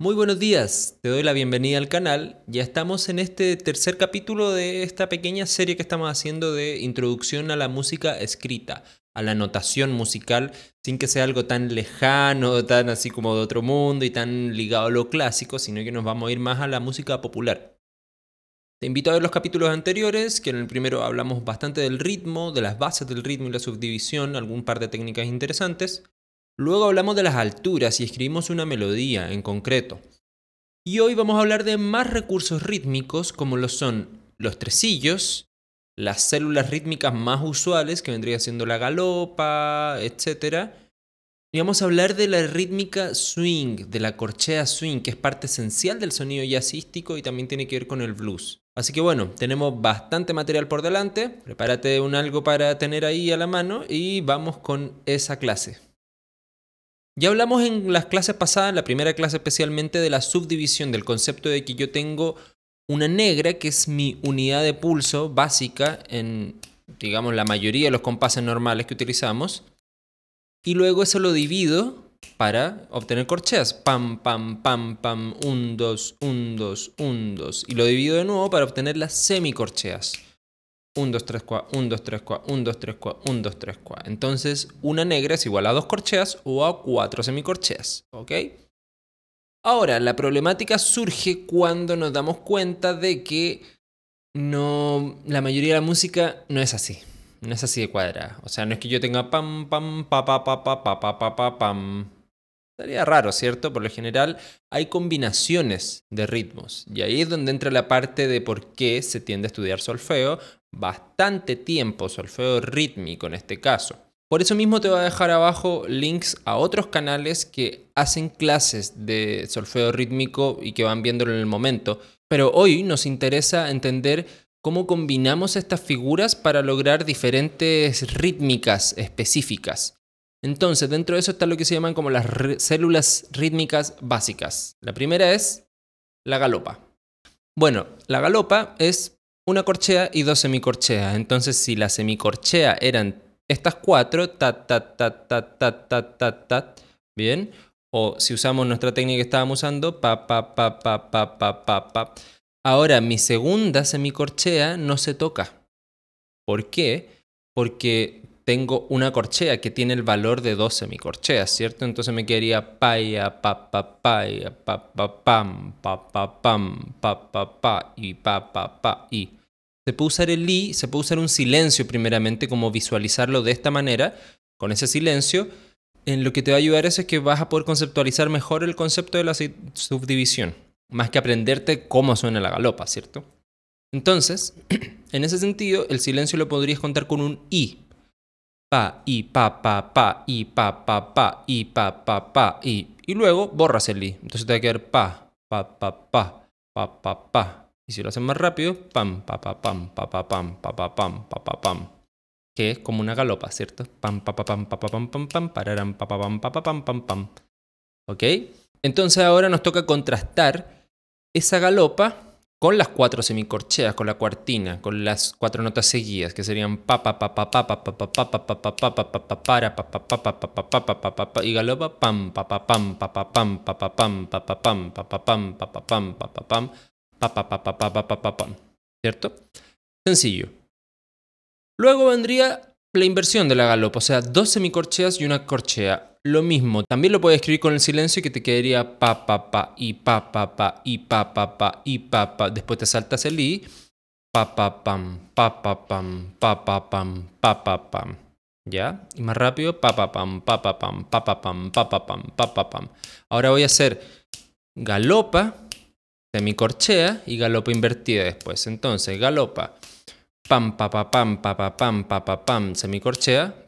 Muy buenos días, te doy la bienvenida al canal. Ya estamos en este tercer capítulo de esta pequeña serie que estamos haciendo de introducción a la música escrita, a la notación musical, sin que sea algo tan lejano, tan así como de otro mundo y tan ligado a lo clásico, sino que nos vamos a ir más a la música popular. Te invito a ver los capítulos anteriores, que en el primero hablamos bastante del ritmo, de las bases del ritmo y la subdivisión, algún par de técnicas interesantes. Luego hablamos de las alturas y escribimos una melodía en concreto. Y hoy vamos a hablar de más recursos rítmicos como lo son los tresillos, las células rítmicas más usuales que vendría siendo la galopa, etc. Y vamos a hablar de la rítmica swing, de la corchea swing, que es parte esencial del sonido jazzístico y también tiene que ver con el blues. Así que bueno, tenemos bastante material por delante, prepárate un algo para tener ahí a la mano y vamos con esa clase. Ya hablamos en las clases pasadas, en la primera clase especialmente, de la subdivisión, del concepto de que yo tengo una negra, que es mi unidad de pulso básica en, digamos, la mayoría de los compases normales que utilizamos. Y luego eso lo divido para obtener corcheas. Pam, pam, pam, pam, un, dos, un, dos, un, dos. Y lo divido de nuevo para obtener las semicorcheas. 1, 2, 3, 4, 1, 2, 3, 4, 1, 2, 3, 4, 1, 2, 3, 4. Entonces, una negra es igual a dos corcheas o a cuatro semicorcheas, ¿ok? Ahora, la problemática surge cuando nos damos cuenta de que no, la mayoría de la música no es así, no es así de cuadrada. O sea, no es que yo tenga pam, pam, pa, pa, pa, pa, pa, pa, pa, pa, pam. Sería raro, ¿cierto? Por lo general hay combinaciones de ritmos y ahí es donde entra la parte de por qué se tiende a estudiar solfeo bastante tiempo, solfeo rítmico en este caso. Por eso mismo te voy a dejar abajo links a otros canales que hacen clases de solfeo rítmico y que van viéndolo en el momento. Pero hoy nos interesa entender cómo combinamos estas figuras para lograr diferentes rítmicas específicas. Entonces, dentro de eso está lo que se llaman como las células rítmicas básicas. La primera es la galopa. Bueno, la galopa es una corchea y dos semicorcheas. Entonces, si la semicorchea eran estas cuatro, tat, tat, tat, tat, tat, tat, tat, tat, bien. O si usamos nuestra técnica que estábamos usando, pa, pa, pa, pa, pa, pa, pa, pa. Ahora, mi segunda semicorchea no se toca. ¿Por qué? Porque tengo una corchea que tiene el valor de mi corchea, ¿cierto? Entonces me quedaría paya, pa, pa, paya, pa, pa, pam, pa, pa, pam, pa, pa, pa, y pa, pa, pa, y. Se puede usar el i, se puede usar un silencio primeramente, como visualizarlo de esta manera, con ese silencio. En lo que te va a ayudar es que vas a poder conceptualizar mejor el concepto de la subdivisión, más que aprenderte cómo suena la galopa, ¿cierto? Entonces, en ese sentido, el silencio lo podrías contar con un i, pa, pa, pa, i, pa, pa, pa, i, pa, pa, pa, i. Y luego borras el i. Entonces te va a quedar pa, pa, pa, pa, pa, pa, pa. Y si lo hacen más rápido, pam, pa, pa, pam, pa, pa, pam, pa, pa, pam, pa, pa, pam. Que es como una galopa, ¿cierto? Pam, pa, pa, pam, pa, pa, pam, pam, pam, pararam, pa, pa, pam, pa, pa, pam, pam, pam. ¿Ok? Entonces ahora nos toca contrastar esa galopa con las cuatro semicorcheas, con la cuartina, con las cuatro notas seguidas, que serían pa pa pa y galopa pam pam pam pam ¿Cierto? Sencillo. Luego vendría la inversión de la galopa, o sea, dos semicorcheas y una corchea lo mismo, también lo puedes escribir con el silencio y que te quedaría pa, pa, pa, y pa, pa, pa, y pa, pa, pa, y pa, pa. Después te saltas el i, pa, pa, pam, pa, pa, pam, pa, pa, pam, pa, pa, pam. ¿Ya? Y más rápido, pa, pa, pam, pa, pa, pam, pa, pa, pam, pa, pa, pam, pa, pa, pam. Ahora voy a hacer galopa, semicorchea y galopa invertida después. Entonces, galopa, pam, pa, pa, pam, pa, pa, pam, pa, pa, pam, semicorchea,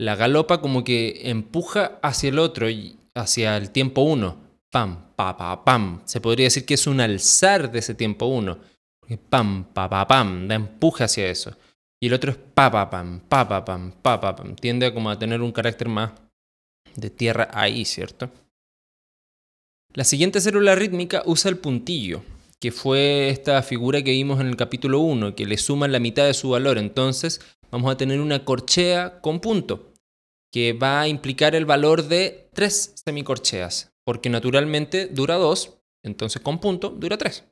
La galopa como que empuja hacia el otro, y hacia el tiempo 1. Pam, pa, pa, pam. Se podría decir que es un alzar de ese tiempo 1. Pam, pa, pa, pam. Da empuje hacia eso. Y el otro es pa, pa, pam, pa, pa, pam, pa, pa, pam. Tiende como a tener un carácter más de tierra ahí, ¿cierto? La siguiente célula rítmica usa el puntillo, que fue esta figura que vimos en el capítulo 1, que le suma la mitad de su valor. Entonces vamos a tener una corchea con punto que va a implicar el valor de tres semicorcheas, porque naturalmente dura dos, entonces con punto dura tres.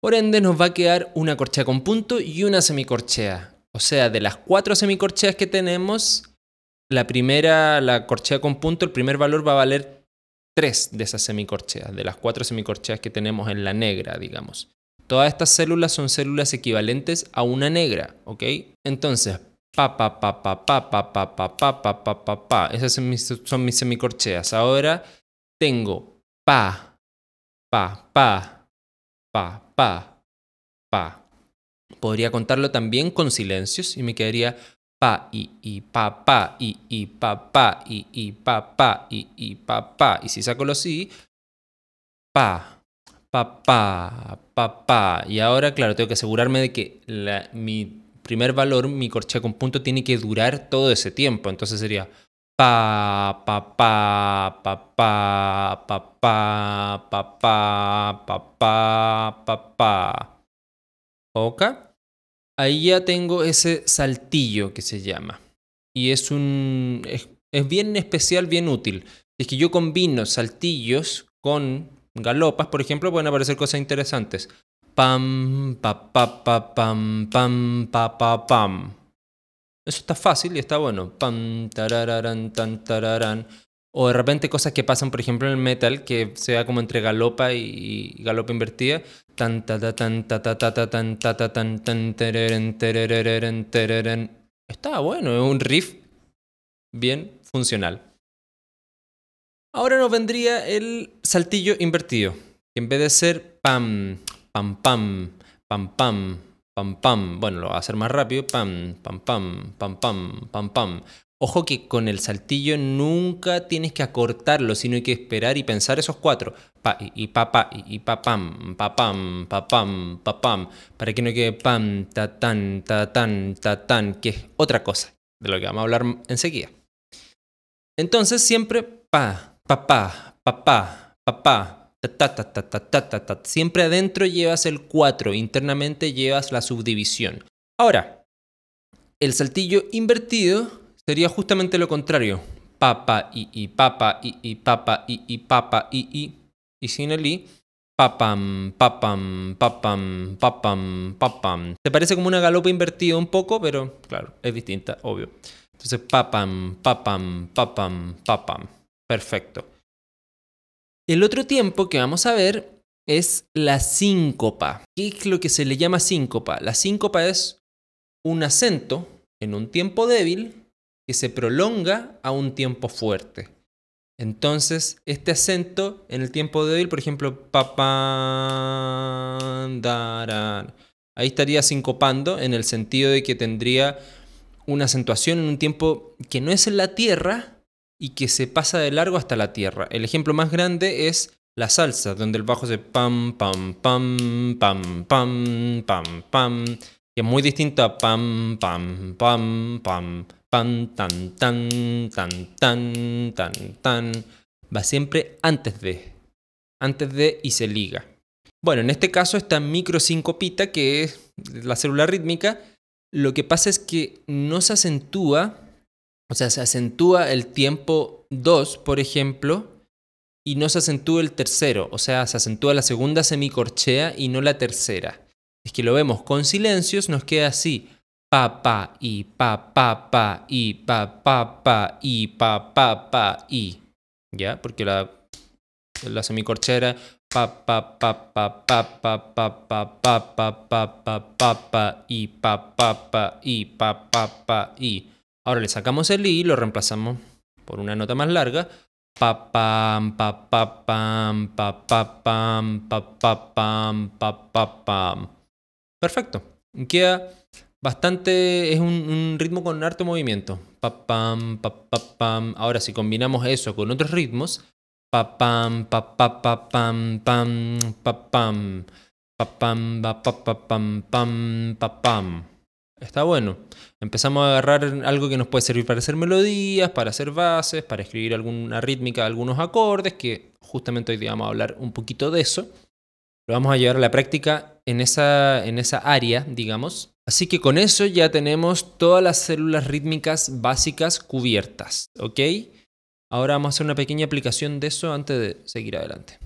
Por ende, nos va a quedar una corchea con punto y una semicorchea. O sea, de las cuatro semicorcheas que tenemos, la primera, la corchea con punto, el primer valor va a valer tres de esas semicorcheas, de las cuatro semicorcheas que tenemos en la negra, digamos. Todas estas células son células equivalentes a una negra, ¿ok? Entonces, pa pa pa pa pa pa pa pa pa pa pa pa pa. Esas son mis, semicorcheas. Ahora tengo pa pa pa pa pa pa. Podría contarlo también con silencios y me quedaría pa y y pa pa y y pa pa y y pa pa y y pa pa. Y si saco los i pa pa, pa, Pa. Y ahora, claro, tengo que asegurarme de que la, mi primer valor, mi corchea con punto tiene que durar todo ese tiempo. Entonces sería pa pa pa pa pa pa pa pa pa ¿Ok? Ahí ya tengo ese saltillo que se llama. Y es un es bien especial, bien útil. Es que yo combino saltillos con galopas, por ejemplo, pueden aparecer cosas interesantes. Pam, pa, pa, pa, pam, pam, pa, pa, pam. Eso está fácil y está bueno. Pam, tarararán, tan, tararán. O de repente cosas que pasan, por ejemplo, en el metal, que sea como entre galopa y, galopa invertida. Tan, Está bueno, es un riff bien funcional. Ahora nos vendría el saltillo invertido. en vez de ser pam, pam pam, pam pam, pam pam. Bueno, lo voy a hacer más rápido, pam, pam pam, pam pam, pam pam. Ojo que con el saltillo nunca tienes que acortarlo, sino hay que esperar y pensar esos cuatro. Pa, y pa, pa, y pa, pam, pa, pam, pa, pam, pa, pam. Para que no quede pam, ta, tan, ta, tan, ta, tan, que es otra cosa, de lo que vamos a hablar enseguida. Entonces siempre pa, pa, pa, pa, pa, pa, pa, Ta, Siempre adentro llevas el 4, internamente llevas la subdivisión. Ahora, el saltillo invertido sería justamente lo contrario. Papa, y y papa, y y papa, y y papa, y Y sin el i, papam, papam, papam, papam, papam. Se parece como una galopa invertida un poco, pero claro, es distinta, obvio. Entonces, papam, papam, papam, papam. Perfecto. El otro tiempo que vamos a ver es la síncopa. ¿Qué es lo que se le llama síncopa? La síncopa es un acento en un tiempo débil que se prolonga a un tiempo fuerte. Entonces, este acento en el tiempo débil, por ejemplo, ahí estaría sincopando en el sentido de que tendría una acentuación en un tiempo que no es en la tierra, y que se pasa de largo hasta la tierra. El ejemplo más grande es la salsa, donde el bajo se pam, pam, pam, pam, pam, pam, pam, que es muy distinto a pam, pam, pam, pam, pam, tan, tan, tan, tan, tan, tan. Va siempre antes de, antes de y se liga. Bueno, en este caso esta microsincopita, que es la célula rítmica, lo que pasa es que no se acentúa o sea, se acentúa el tiempo 2, por ejemplo, y no se acentúa el tercero. O sea, se acentúa la segunda semicorchea y no la tercera. Es que lo vemos con silencios, nos queda así. Pa, pa, y, pa, pa, pa, y, pa, pa, pa, y, pa, pa, y. ¿Ya? Porque la, la semicorchea era pa, pa, pa, pa, pa, pa, pa, pa, pa, pa, pa, pa, pa, pa, y, pa, pa, pa, y, pa, pa, pa, y. Ahora le sacamos el i y lo reemplazamos por una nota más larga. Pa pam pa pa pam pa pa pam pa pa pam pa pa pam. Perfecto. Queda bastante es un, un, ritmo con harto movimiento. Pa pam pa pa pam. Ahora si combinamos eso con otros ritmos, pa pam pa pa pa pam pam pa pam pa pam pa pa pam pam pa pam está bueno. Empezamos a agarrar algo que nos puede servir para hacer melodías, para hacer bases, para escribir alguna rítmica, algunos acordes, que justamente hoy vamos a hablar un poquito de eso. Lo vamos a llevar a la práctica en esa, en esa área, digamos. Así que con eso ya tenemos todas las células rítmicas básicas cubiertas, ¿ok? Ahora vamos a hacer una pequeña aplicación de eso antes de seguir adelante.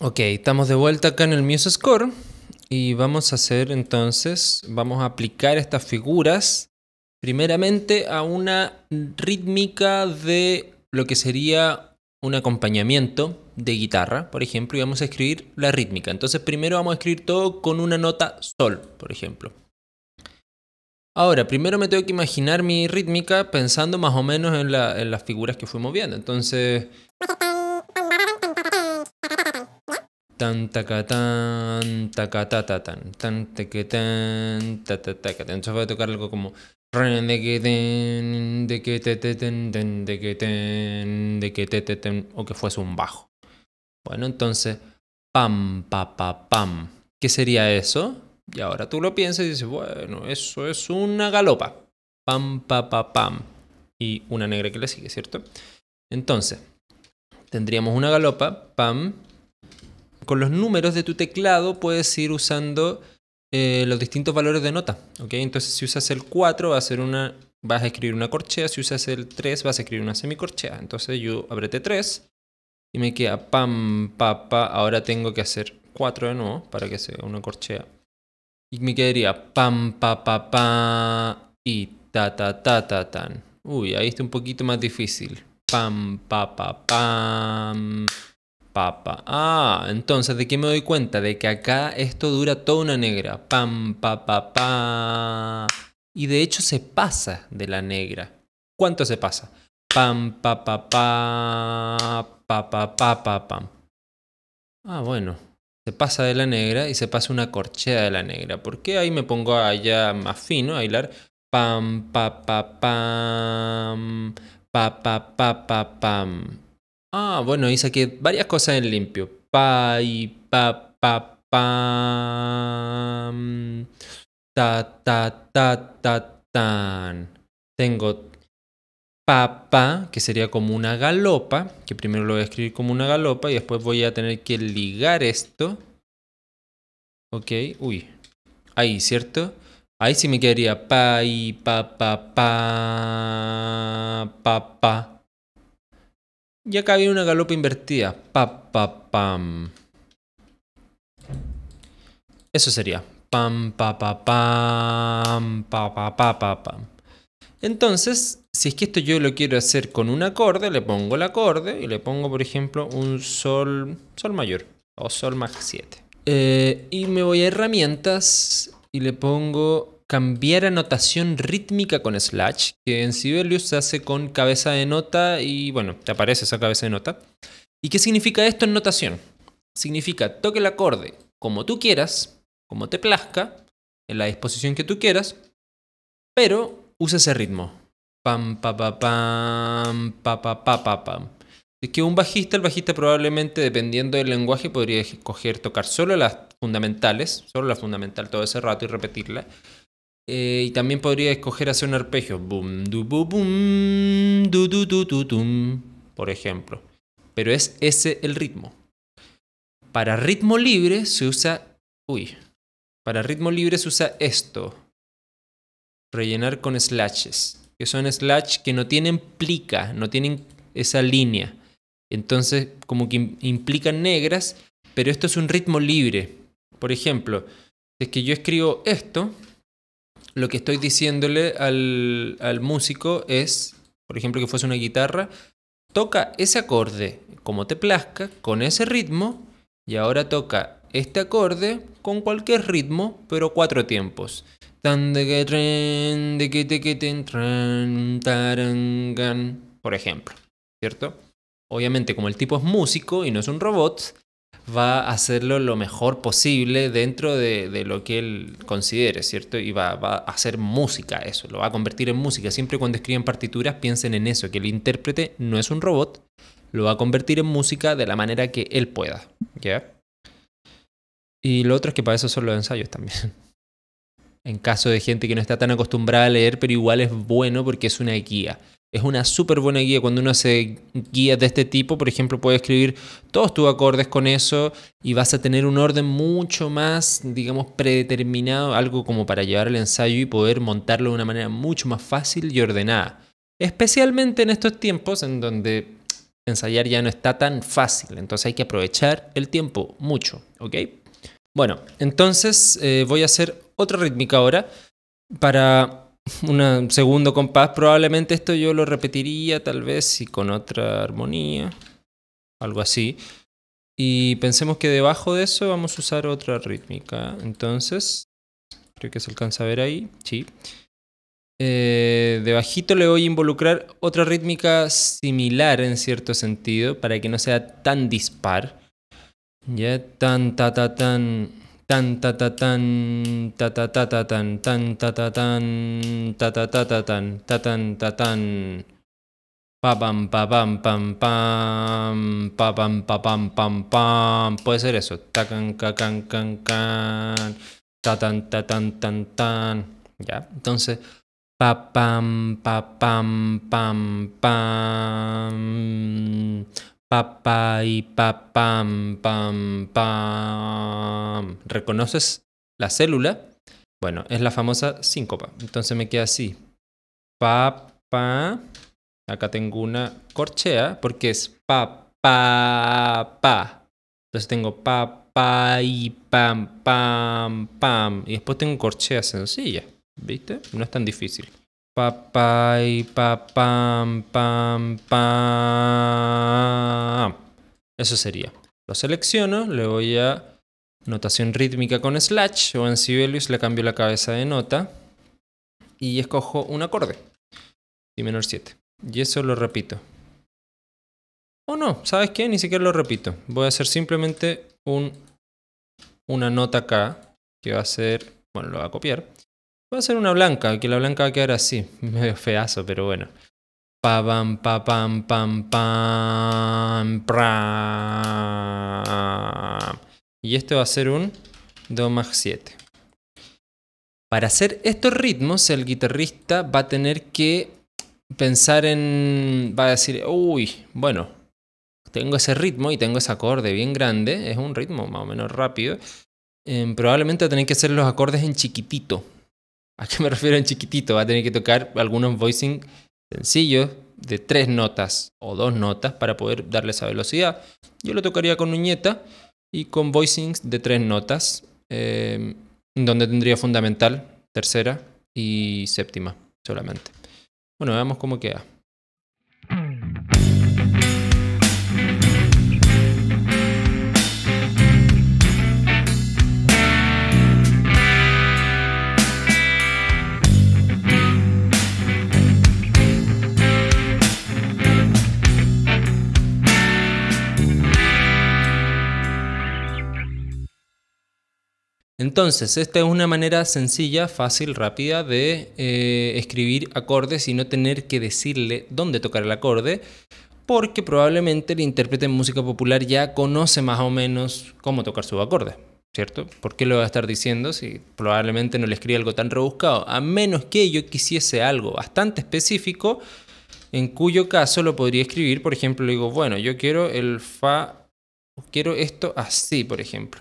Ok, estamos de vuelta acá en el Muse Score y vamos a hacer entonces, vamos a aplicar estas figuras primeramente a una rítmica de lo que sería un acompañamiento de guitarra, por ejemplo, y vamos a escribir la rítmica. Entonces primero vamos a escribir todo con una nota sol, por ejemplo. Ahora, primero me tengo que imaginar mi rítmica pensando más o menos en, las figuras que fuimos viendo. Entonces tan ta, ta, tan ta, tan. Entonces voy a tocar algo como o que fuese un bajo. Bueno, entonces, pam, pa, pa, pam. ¿Qué sería eso? Y ahora tú lo piensas y dices, bueno, eso es una galopa. Pam, pa, pa, pam. Y una negra que le sigue, ¿cierto? Entonces, tendríamos una galopa, pam, con los números de tu teclado puedes ir usando eh, los distintos valores de nota. ¿okay? Entonces, si usas el 4, a una, vas a escribir una corchea. Si usas el 3, vas a escribir una semicorchea. Entonces, yo abrete 3 y me queda pam, pa, pa. Ahora tengo que hacer 4 de nuevo para que sea una corchea. Y me quedaría pam, pa, pa, pa y ta, ta, ta, ta, tan. Uy, ahí está un poquito más difícil. Pam, pa, pa, pam. Ah, entonces, ¿de qué me doy cuenta? De que acá esto dura toda una negra. Pam, pa, pa, pa. Y de hecho se pasa de la negra. ¿Cuánto se pasa? Pam, pa, pa, pa, pa, pa, pa, pa, pam. Ah, bueno. Se pasa de la negra y se pasa una corchea de la negra. ¿Por qué ahí me pongo allá más fino a hilar? Pam, pa, pa, pam. Pa, pa, pa, pa, pam. Ah, bueno, hice aquí varias cosas en limpio. Pa pa pa Ta ta ta ta tan. Tengo pa-pa, que sería como una galopa, que primero lo voy a escribir como una galopa y después voy a tener que ligar esto. Ok, uy. Ahí, ¿cierto? Ahí sí me quedaría pa y pa pa pa pa pa. Y acá viene una galopa invertida. Pa, pa, pam. Eso sería. Pam, pa, pa, pam. Pa, pa, pa, pa, pam. Entonces, si es que esto yo lo quiero hacer con un acorde, le pongo el acorde y le pongo, por ejemplo, un sol, sol mayor o sol más 7. Eh, y me voy a herramientas y le pongo cambiar a notación rítmica con Slash, que en Sibelius se hace con cabeza de nota y bueno, te aparece esa cabeza de nota. ¿Y qué significa esto en notación? Significa toque el acorde como tú quieras, como te plazca, en la disposición que tú quieras, pero usa ese ritmo. Pam, pa, pa, pam, pa, pa, pa, pa, pam. Es que un bajista, el bajista probablemente, dependiendo del lenguaje, podría escoger tocar solo las fundamentales, solo la fundamental todo ese rato y repetirla. Eh, y también podría escoger hacer un arpegio. du, du, du, du, por ejemplo. Pero es ese el ritmo. Para ritmo libre se usa. Uy. Para ritmo libre se usa esto. Rellenar con slashes. Que son slashes que no tienen plica, no tienen esa línea. Entonces, como que implican negras, pero esto es un ritmo libre. Por ejemplo, es que yo escribo esto, lo que estoy diciéndole al, músico es, por ejemplo, que fuese una guitarra, toca ese acorde como te plazca, con ese ritmo, y ahora toca este acorde con cualquier ritmo, pero cuatro tiempos. Por ejemplo, ¿cierto? Obviamente como el tipo es músico y no es un robot, va a hacerlo lo mejor posible dentro de, lo que él considere, ¿cierto? Y va, a hacer música eso, lo va a convertir en música. Siempre cuando escriben partituras piensen en eso, que el intérprete no es un robot, lo va a convertir en música de la manera que él pueda, ¿ya? Y lo otro es que para eso son los ensayos también. En caso de gente que no está tan acostumbrada a leer, pero igual es bueno porque es una guía. Es una súper buena guía. Cuando uno hace guías de este tipo, por ejemplo, puedes escribir todos tus acordes con eso y vas a tener un orden mucho más, digamos, predeterminado, algo como para llevar el ensayo y poder montarlo de una manera mucho más fácil y ordenada. Especialmente en estos tiempos en donde ensayar ya no está tan fácil, entonces hay que aprovechar el tiempo mucho, ¿ok? Bueno, entonces eh, voy a hacer otra rítmica ahora para un segundo compás. Probablemente esto yo lo repetiría, tal vez, y con otra armonía, algo así. Y pensemos que debajo de eso vamos a usar otra rítmica. Entonces, creo que se alcanza a ver ahí, sí. Eh, debajito le voy a involucrar otra rítmica similar en cierto sentido, para que no sea tan dispar. Ya, tan, ta, ta, tan tan ta ta tan ta ta ta ta tan tan ta ta tan ta ta ta ta tan ta tan ta tan pa pam pa pam pam pam pa pam pa pam pam pam puede ser eso ta can can can ta tan ta tan tan tan ya entonces pa pam pa pam pam pam Pa-pa y papam, pam, pam. ¿Reconoces la célula? Bueno, es la famosa síncopa. Entonces me queda así. Papá. Acá tengo una corchea porque es pa pa, pa. Entonces tengo pa-pa y pam, pam, pam. Y después tengo corchea sencilla. ¿Viste? No es tan difícil. Papá y papam, pam, pam. Eso sería. Lo selecciono, le voy a notación rítmica con slash o en Sibelius le cambio la cabeza de nota y escojo un acorde. Si menor 7. Y eso lo repito. O oh, no, ¿sabes qué? Ni siquiera lo repito. Voy a hacer simplemente un, una nota acá que va a ser, bueno, lo voy a copiar Voy a hacer una blanca, que la blanca va a quedar así. Medio feazo, pero bueno. Pa pam pam pam pam Y este va a ser un Do más 7. Para hacer estos ritmos, el guitarrista va a tener que pensar en. Va a decir, uy, bueno, tengo ese ritmo y tengo ese acorde bien grande. Es un ritmo más o menos rápido. Em, probablemente va tener que hacer los acordes en chiquitito ¿A qué me refiero en chiquitito? Va a tener que tocar algunos voicing sencillos de tres notas o dos notas para poder darle esa velocidad. Yo lo tocaría con uñeta y con voicings de tres notas, eh, donde tendría fundamental, tercera y séptima solamente. Bueno, veamos cómo queda. Entonces, esta es una manera sencilla, fácil, rápida de eh, escribir acordes y no tener que decirle dónde tocar el acorde, porque probablemente el intérprete en música popular ya conoce más o menos cómo tocar su acorde, ¿cierto? ¿Por qué lo va a estar diciendo si probablemente no le escriba algo tan rebuscado? A menos que yo quisiese algo bastante específico, en cuyo caso lo podría escribir, por ejemplo, digo, bueno, yo quiero el fa, quiero esto así, por ejemplo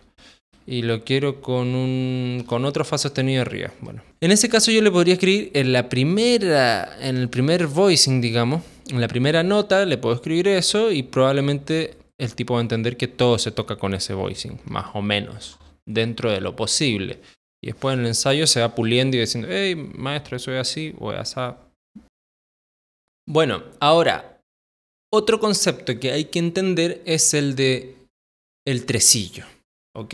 y lo quiero con, un, con otro fa sostenido arriba. Bueno, en ese caso yo le podría escribir en la primera, en el primer voicing, digamos, en la primera nota le puedo escribir eso y probablemente el tipo va a entender que todo se toca con ese voicing, más o menos, dentro de lo posible. Y después en el ensayo se va puliendo y diciendo, hey, maestro, eso es así voy a esa Bueno, ahora, otro concepto que hay que entender es el de el tresillo, ¿ok?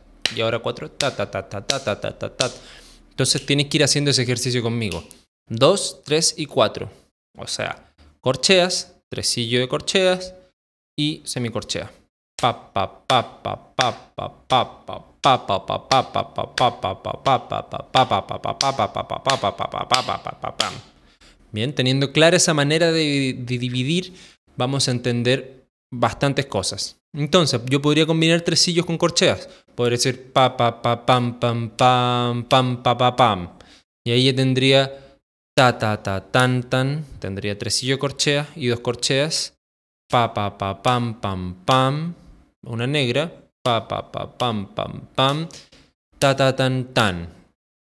y ahora cuatro. ta, Entonces tienes que ir haciendo ese ejercicio conmigo. Dos, tres y cuatro. O sea, corcheas, tresillo de corcheas y semicorchea. Pa, Bien, teniendo clara esa manera de dividir, vamos a entender bastantes cosas. Entonces, yo podría combinar tresillos con corcheas. Podría decir pa pa pa pam pam pam pam pa pa pam. Y ahí ya tendría ta ta ta tan tan. Tendría tresillo corchea y dos corcheas. Pa pa pa pam pam pam. Una negra. Pa pa pa pam pam pam. Ta ta tan tan.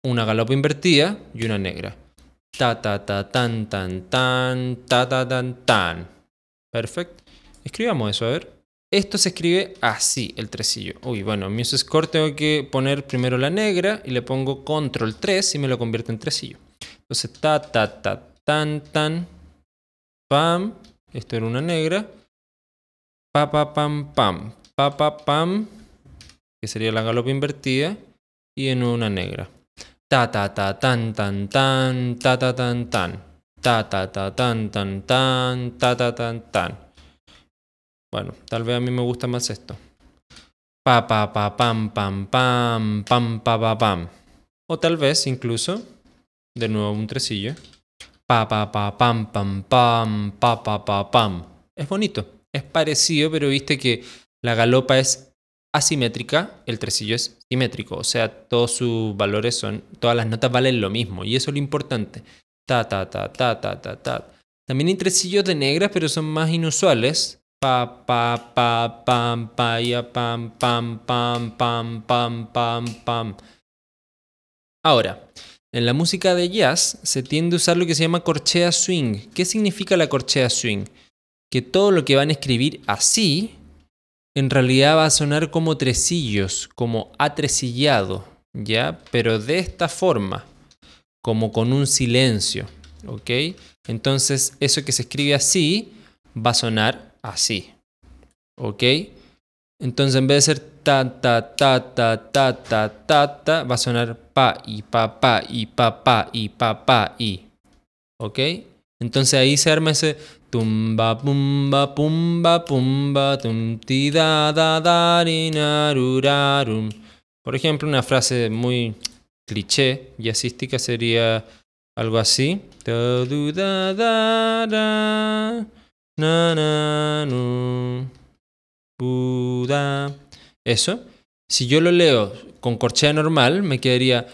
Una galopa invertida y una negra. Ta ta ta tan tan tan. Ta ta tan tan. Perfecto. Escribamos eso, a ver. Esto se escribe así, el tresillo. Uy, bueno, mi score tengo que poner primero la negra y le pongo control 3 y me lo convierte en tresillo. Entonces, ta, ta, ta, tan, tan, pam, esto era una negra, pa, pa, pam, pam, pa, pa, pam, que sería la galope invertida, y en una negra. Ta, ta, ta, tan, tan, tan, ta, ta, tan, tan, ta, ta, ta, tan, tan, tan, ta, ta, tan, tan. Bueno, tal vez a mí me gusta más esto. Pa pa pa pam pam pam pam pa pam. O tal vez incluso de nuevo un tresillo. Pa pa pa pam pam pam pa pa pam. Es bonito, es parecido, pero viste que la galopa es asimétrica, el tresillo es simétrico, o sea, todos sus valores son, todas las notas valen lo mismo y eso es lo importante. Ta ta ta ta ta ta ta. También hay tresillos de negras, pero son más inusuales Pa pa pa pam pa ya pam pam pam pam pam pam pam. Ahora, en la música de jazz se tiende a usar lo que se llama corchea swing. ¿Qué significa la corchea swing? Que todo lo que van a escribir así en realidad va a sonar como tresillos, como atresillado, ¿ya? Pero de esta forma, como con un silencio, ¿ok? Entonces, eso que se escribe así va a sonar así. ¿Ok? Entonces en vez de ser ta, ta, ta, ta, ta, ta, ta, ta, va a sonar pa, y, pa, pa, y, pa, pa, y, pa, pa, y. ¿Ok? Entonces ahí se arma ese tumba, pumba, pumba, pumba, tum, ti, da, da, da, Por ejemplo, una frase muy cliché y asística sería algo así. Da, da, da, da. Eso. Si yo lo leo con corchea normal, me quedaría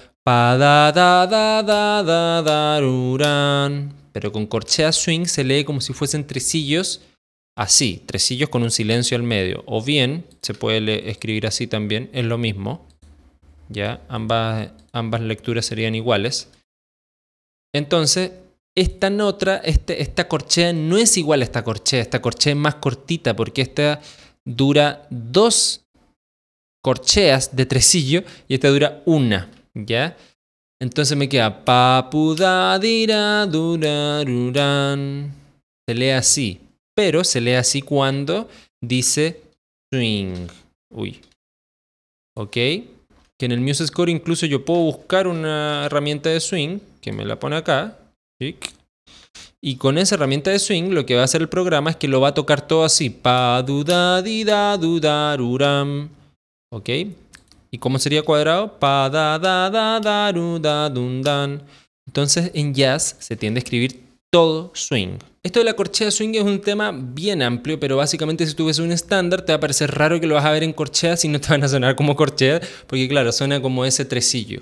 Pero con corchea swing se lee como si fuesen tresillos así, tresillos con un silencio al medio. O bien se puede escribir así también, es lo mismo. Ya ambas, ambas lecturas serían iguales. Entonces, esta otra, este, esta corchea no es igual a esta corchea, esta corchea es más cortita porque esta dura dos corcheas de tresillo y esta dura una, ¿ya? Entonces me queda papudadira durarurán. Se lee así, pero se lee así cuando dice swing. Uy. ¿Ok? Que en el Muse Score incluso yo puedo buscar una herramienta de swing que me la pone acá y con esa herramienta de swing, lo que va a hacer el programa es que lo va a tocar todo así. Pa, di, ¿Ok? ¿Y cómo sería cuadrado? Pa, Entonces, en jazz se tiende a escribir todo swing. Esto de la corchea swing es un tema bien amplio, pero básicamente si tú ves un estándar te va a parecer raro que lo vas a ver en corchea si no te van a sonar como corchea, porque claro, suena como ese tresillo.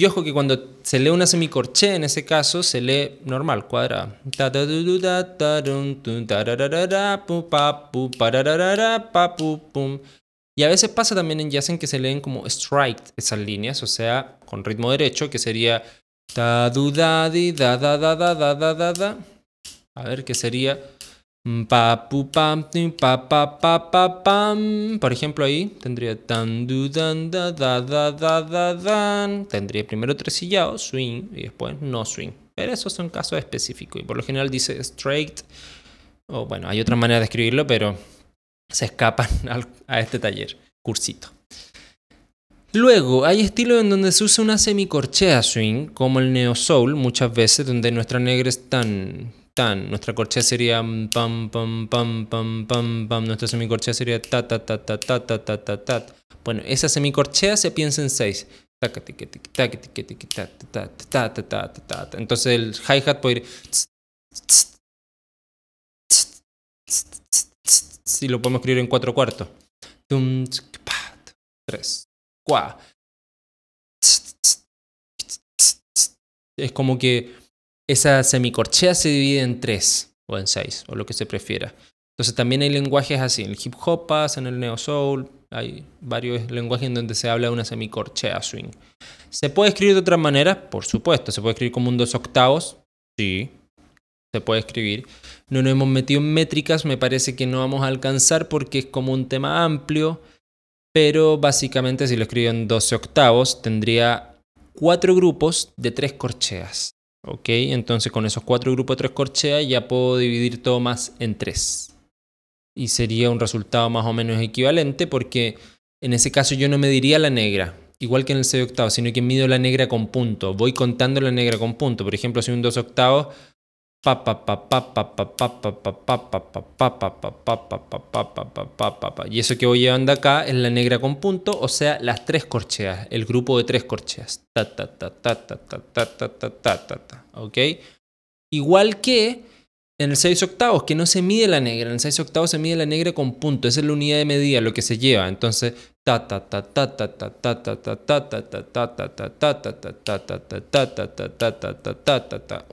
Y ojo que cuando se lee una semicorché, en ese caso, se lee normal, cuadrada. Y a veces pasa también en jazz en que se leen como strike esas líneas, o sea, con ritmo derecho, que sería A ver, que sería por ejemplo, ahí tendría tan dan Tendría primero tresillado, swing y después no swing. Pero esos son casos específicos y por lo general dice straight. O bueno, hay otra manera de escribirlo, pero se escapan a este taller, cursito. Luego, hay estilos en donde se usa una semicorchea swing, como el neo soul, muchas veces, donde nuestra negra es tan... Nuestra corchea sería pam, pam, pam, pam, pam, pam. Nuestra semicorchea sería ta, ta, ta, ta, ta, ta, ta, ta, ta. Bueno, esa semicorchea se piensa en seis. Entonces el hi-hat puede ir... Si lo podemos escribir en cuatro cuartos. Tres. Es como que esa semicorchea se divide en tres o en seis, o lo que se prefiera. Entonces también hay lenguajes así, en el hip hop en el neo soul, hay varios lenguajes en donde se habla de una semicorchea swing. ¿Se puede escribir de otra manera? Por supuesto, se puede escribir como un dos octavos, sí, se puede escribir. No nos hemos metido en métricas, me parece que no vamos a alcanzar porque es como un tema amplio, pero básicamente si lo escribo en 12 octavos tendría cuatro grupos de tres corcheas. Ok, entonces con esos cuatro grupos de tres corcheas ya puedo dividir todo más en tres. Y sería un resultado más o menos equivalente porque en ese caso yo no mediría la negra, igual que en el 6 octavo, sino que mido la negra con punto. Voy contando la negra con punto. Por ejemplo, si un 2 octavos y eso que voy llevando acá es la negra con punto, o sea, las tres corcheas, el grupo de tres corcheas. ¿Ok? Igual que en el 6 octavos, que no se mide la negra. En el 6 octavos se mide la negra con punto. Esa es la unidad de medida, lo que se lleva. Entonces,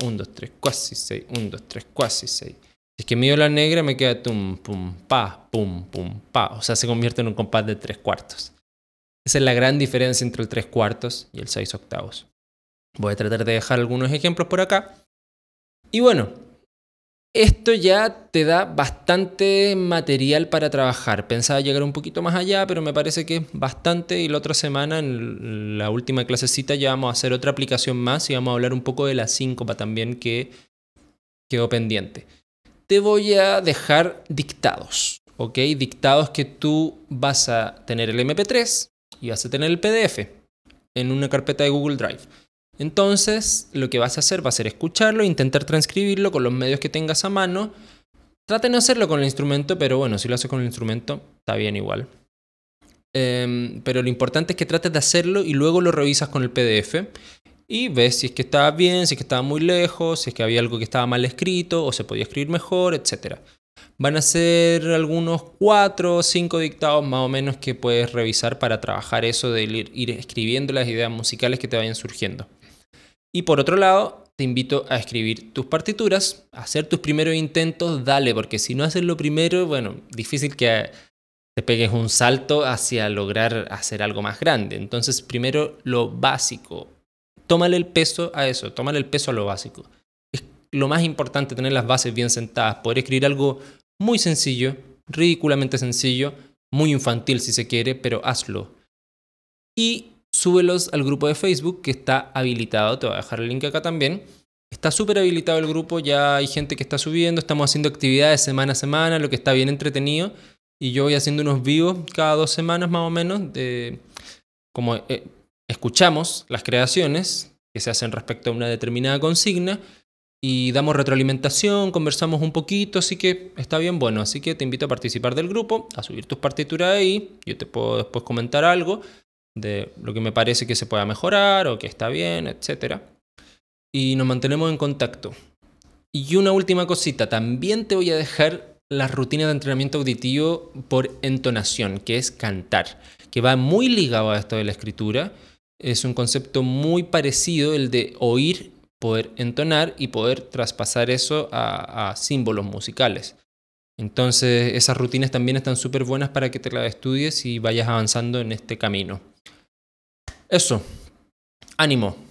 1, 2, 3, cuasi 6, 1, 2, 3, cuasi 6. Si es que mido la negra me queda tum, pum, pa, pum, pum, pa. O sea, se convierte en un compás de 3 cuartos. Esa es la gran diferencia entre el 3 cuartos y el 6 octavos. Voy a tratar de dejar algunos ejemplos por acá. Y bueno, esto ya te da bastante material para trabajar. Pensaba llegar un poquito más allá, pero me parece que es bastante y la otra semana, en la última clasecita, ya vamos a hacer otra aplicación más y vamos a hablar un poco de la síncopa también que quedó pendiente. Te voy a dejar dictados, ¿ok? Dictados que tú vas a tener el MP3 y vas a tener el PDF en una carpeta de Google Drive entonces, lo que vas a hacer va a ser escucharlo, intentar transcribirlo con los medios que tengas a mano. Traten de no hacerlo con el instrumento, pero bueno, si lo haces con el instrumento, está bien igual. Em, pero lo importante es que trates de hacerlo y luego lo revisas con el PDF y ves si es que estaba bien, si es que estaba muy lejos, si es que había algo que estaba mal escrito o se podía escribir mejor, etc. Van a ser algunos cuatro, o 5 dictados más o menos que puedes revisar para trabajar eso de ir escribiendo las ideas musicales que te vayan surgiendo. Y por otro lado, te invito a escribir tus partituras, a hacer tus primeros intentos, dale, porque si no haces lo primero, bueno, difícil que te pegues un salto hacia lograr hacer algo más grande. Entonces, primero lo básico. Tómale el peso a eso, tómale el peso a lo básico. Es lo más importante tener las bases bien sentadas, poder escribir algo muy sencillo, ridículamente sencillo, muy infantil si se quiere, pero hazlo. Y súbelos al grupo de Facebook que está habilitado. Te voy a dejar el link acá también. Está súper habilitado el grupo, ya hay gente que está subiendo, estamos haciendo actividades semana a semana, lo que está bien entretenido. Y yo voy haciendo unos vivos cada dos semanas más o menos, de como eh, escuchamos las creaciones que se hacen respecto a una determinada consigna y damos retroalimentación, conversamos un poquito, así que está bien bueno. Así que te invito a participar del grupo, a subir tus partituras ahí, yo te puedo después comentar algo de lo que me parece que se pueda mejorar o que está bien, etc. Y nos mantenemos en contacto. Y una última cosita, también te voy a dejar las rutinas de entrenamiento auditivo por entonación, que es cantar, que va muy ligado a esto de la escritura. Es un concepto muy parecido el de oír, poder entonar y poder traspasar eso a, símbolos musicales. Entonces, esas rutinas también están súper buenas para que te las estudies y vayas avanzando en este camino. Eso. Ánimo.